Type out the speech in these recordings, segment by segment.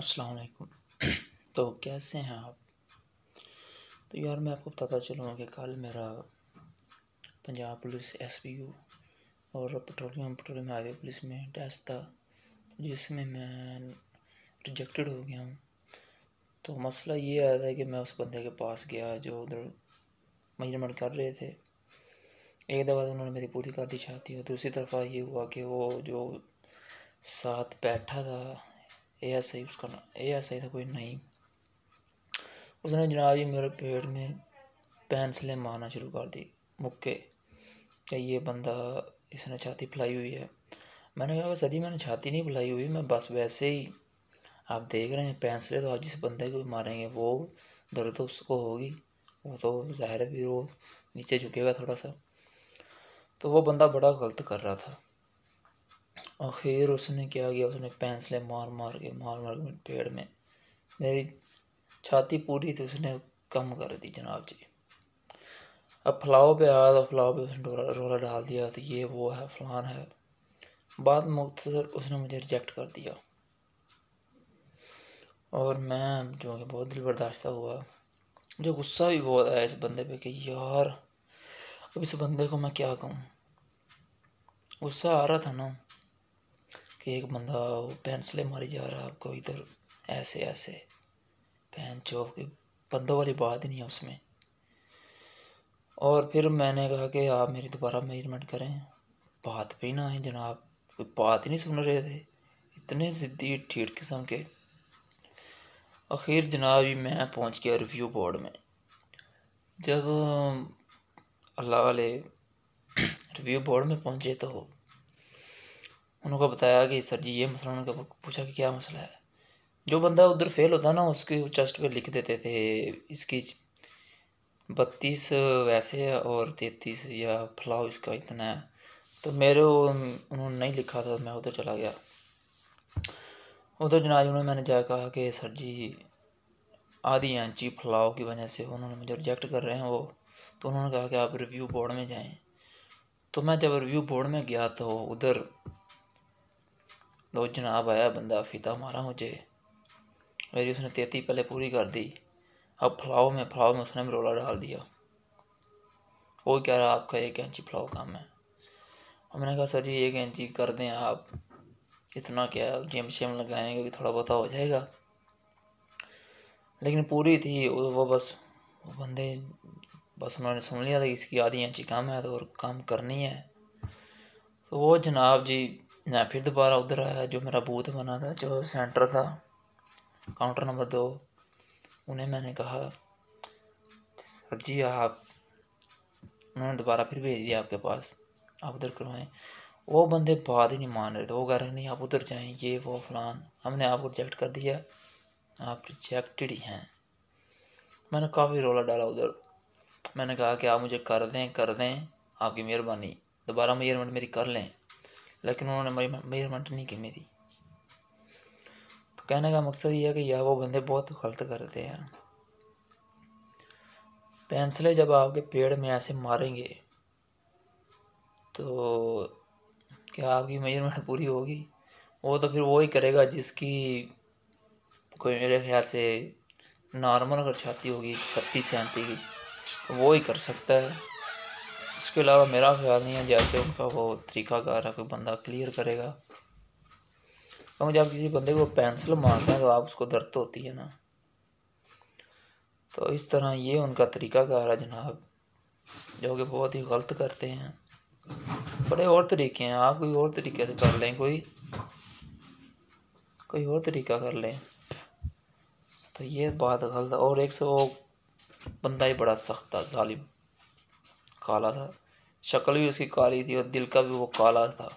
अस्सलाम वालेकुम तो कैसे हैं आप तो यार मैं आपको बताता चलूँगा कि कल मेरा Punjab police S P U और पेट्रोलियम पेट्रोलियम हाईवे पुलिस में टेस्ट था जिसमें मैं रिजेक्टेड हो गया हूँ तो मसला ये आया था कि मैं उस बंदे के पास गया जो उधर मजरमट कर रहे थे एक दफ़ा तो उन्होंने मेरी पूरी कर दी चाहती और दूसरी दफ़ा ये हुआ कि वो जो साथ बैठा था ए एस आई उसका ए एस आई था कोई नहीं उसने जनाब जी मेरे पेट में पेंसिलें मारना शुरू कर दी मुक्के क्या ये बंदा इसने छाती फुलाई हुई है मैंने कहा सर जी मैंने छाती नहीं फुलाई हुई मैं बस वैसे ही आप देख रहे हैं पेंसिलें तो आप जिस बंदे को मारेंगे वो दर्द तो उसको होगी वो तो ज़ाहिर है भी वो नीचे झुकेगा थोड़ा सा तो वो बंदा बड़ा गलत कर रहा था आखिर उसने क्या किया उसने पेंसिलें मार मार के मार मार के पेड़ में मेरी छाती पूरी थी उसने कम कर दी जनाब जी अब फलाव पे आया तो फलाव पे उसने रोला रोला डाल दिया तो ये वो है फलान है बाद मुख्तर उसने मुझे रिजेक्ट कर दिया और मैं जो कि बहुत दिल बर्दाश्त हुआ मुझे गुस्सा भी बहुत आया इस बंदे पे कि यार अब इस बंदे को मैं क्या कहूँ गुस्सा आ रहा था ना कि एक बंदा पेंसिलें मारी जा रहा आपको इधर ऐसे ऐसे पहन चौक की बंदों वाली बात ही नहीं है उसमें और फिर मैंने कहा कि आप मेरी दोबारा मेजरमेंट करें बात भी ना है जनाब कोई बात ही नहीं सुन रहे थे इतने ज़िद्दी ठीठ किस्म के आखिर जनाब ही मैं पहुंच गया रिव्यू बोर्ड में जब अल्लाह वाले रिव्यू बोर्ड में पहुंचे तो उनको बताया कि सर जी ये मसला उन्होंने पूछा कि क्या मसला है जो बंदा उधर फेल होता ना उसके चेस्ट पे लिख देते थे इसकी बत्तीस वैसे है और तैतीस या फलाओ इसका इतना है तो मेरे उन्होंने नहीं लिखा था मैं उधर चला गया उधर जनाज उन्होंने मैंने जाकर कहा कि सर जी आधी आंची फलाओ की वजह से उन्होंने मुझे रिजेक्ट कर रहे हैं वो तो उन्होंने कहा कि आप रिव्यू बोर्ड में जाएं तो मैं जब रिव्यू बोर्ड में गया तो उधर लो जनाब आया बंदा फीता मारा मुझे मेरी उसने तेती पहले पूरी कर दी अब फलाओ में फलाओ में उसने मरोला डाल दिया वो कह रहा आपका एक कैंची फलाओ काम है हमने कहा सर जी एक कैंची कर दें आप इतना क्या जिम शिम लगाएंगे कि थोड़ा बहुत हो जाएगा लेकिन पूरी थी वो बस वो बंदे बस उन्होंने सुन लिया था कि इसकी आधी इंची काम है तो और काम करनी है तो वो जनाब जी मैं फिर दोबारा उधर आया जो मेरा बूथ बना था जो सेंटर था काउंटर नंबर दो उन्हें मैंने कहा सर जी आप उन्होंने दोबारा फिर भेज दिया आपके पास आप उधर करवाएं वो बंदे बात ही नहीं मान रहे थे वो कह रहे नहीं आप उधर जाएं ये वो फलान हमने आपको रिजेक्ट कर दिया आप रिजेक्टेड ही हैं मैंने काफ़ी रोला डाला उधर मैंने कहा कि आप मुझे कर दें कर दें आपकी मेहरबानी दोबारा मेजरमेंट मेरी कर लें लेकिन उन्होंने मेजरमेंट नहीं की मेरी तो कहने का मकसद ये है कि यह वो बंदे बहुत गलत करते हैं पेंसिलें जब आपके पेड़ में ऐसे मारेंगे तो क्या आपकी मेजरमेंट पूरी होगी वो तो फिर वो ही करेगा जिसकी कोई मेरे ख्याल से नॉर्मल अगर छाती होगी छत्तीस सैंती की तो वो ही कर सकता है इसके अलावा मेरा ख्याल नहीं है जैसे उनका वो तरीकाकार है कोई बंदा क्लियर करेगा क्योंकि तो जब किसी बंदे को पेंसिल मारते हैं तो आप उसको दर्द तो होती है ना तो इस तरह ये उनका तरीकाकार है जनाब जो कि बहुत ही गलत करते हैं बड़े और तरीके हैं आप कोई और तरीके से कर लें कोई कोई और तरीका कर लें तो ये बात गलत और एक सौ बंदा ही बड़ा सख्त था जालिम काला था शक्ल भी उसकी काली थी और दिल का भी वो काला था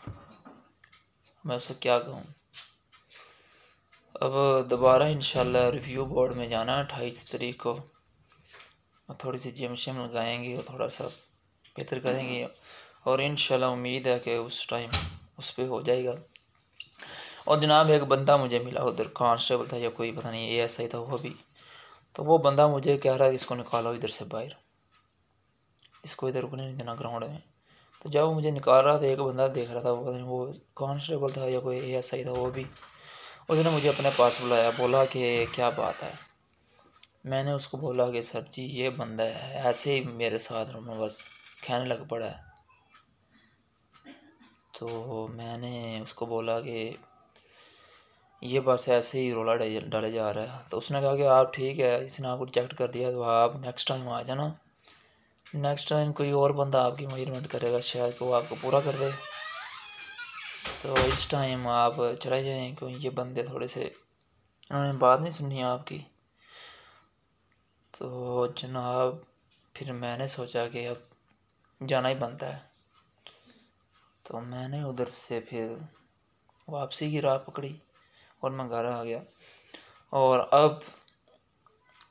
मैं उसको क्या कहूँ अब दोबारा इन रिव्यू बोर्ड में जाना है अट्ठाईस तारीख को और थोड़ी सी जिम शिम लगाएंगे और थोड़ा सा बेहतर करेंगे और इन उम्मीद है कि उस टाइम उस पर हो जाएगा और जनाब एक बंदा मुझे मिला उधर कांस्टेबल था या कोई पता नहीं ए एस आई था वो भी तो वो बंदा मुझे कह रहा है कि इसको निकालो इधर से बाहर इसको इधर रुकने नहीं देना ग्राउंड में तो जब वो मुझे निकाल रहा था एक बंदा देख रहा था वो पता नहीं वो कॉन्स्टेबल था या कोई ए एस आई था वो भी उसने मुझे अपने पास बुलाया बोला कि क्या बात है मैंने उसको बोला कि सर जी ये बंदा है ऐसे ही मेरे साथ में बस कहने लग पड़ा है तो मैंने उसको बोला कि ये बस ऐसे ही रोला डाले जा रहा है तो उसने कहा कि आप ठीक है इसने आपको रिजेक्ट कर दिया तो आप नेक्स्ट टाइम आ जाना नेक्स्ट टाइम कोई और बंदा आपकी मेजरमेंट करेगा शायद वो आपको पूरा कर दे तो इस टाइम आप चले जाएँ क्योंकि ये बंदे थोड़े से उन्होंने बात नहीं सुनी आपकी तो जनाब फिर मैंने सोचा कि अब जाना ही बनता है तो मैंने उधर से फिर वापसी की राह पकड़ी और मैं घर आ गया और अब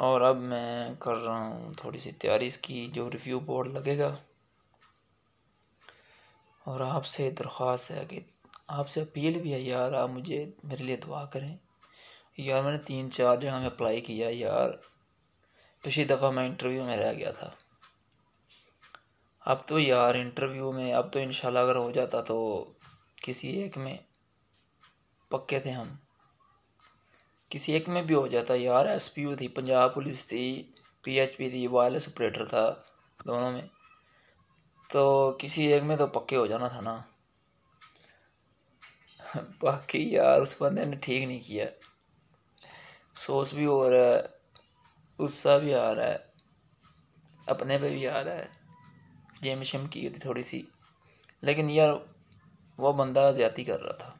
और अब मैं कर रहा हूँ थोड़ी सी तैयारी इसकी जो रिव्यू बोर्ड लगेगा और आपसे दरख्वास्त है कि आपसे अपील भी है यार आप मुझे मेरे लिए दुआ करें यार मैंने तीन चार जगह में अप्लाई किया यार पिछली दफ़ा मैं इंटरव्यू में रह गया था अब तो यार इंटरव्यू में अब तो इन अगर हो जाता तो किसी एक में पक्के थे हम किसी एक में भी हो जाता यार एस पी यू थी पंजाब पुलिस थी पी एच पी थी वायरलेस ऑपरेटर था दोनों में तो किसी एक में तो पक्के हो जाना था ना बाकी यार उस बंदे ने ठीक नहीं किया सोच भी हो रहा है गुस्सा भी आ रहा है अपने पे भी आ रहा है गेम शेम की थी थोड़ी सी लेकिन यार वो बंदा ज़्यादा कर रहा था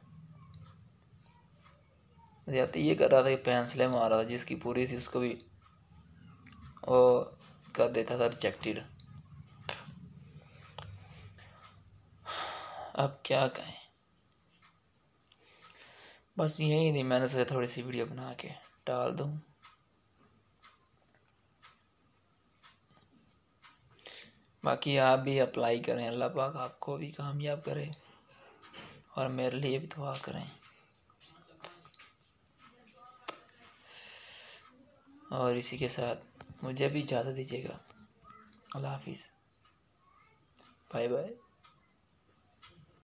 जाते ये कर रहा था कि पेंसिलें मार रहा था जिसकी पूरी थी उसको भी वो कर देता था रिजेक्टेड अब क्या कहें बस यही थी मैंने सोचा थोड़ी सी वीडियो बना के डाल दूँ बाकी आप भी अप्लाई करें अल्लाह पाक आपको भी कामयाब करे और मेरे लिए भी दुआ करें और इसी के साथ मुझे भी इजाज़त दीजिएगा अल्लाह हाफिज़ बाय बाय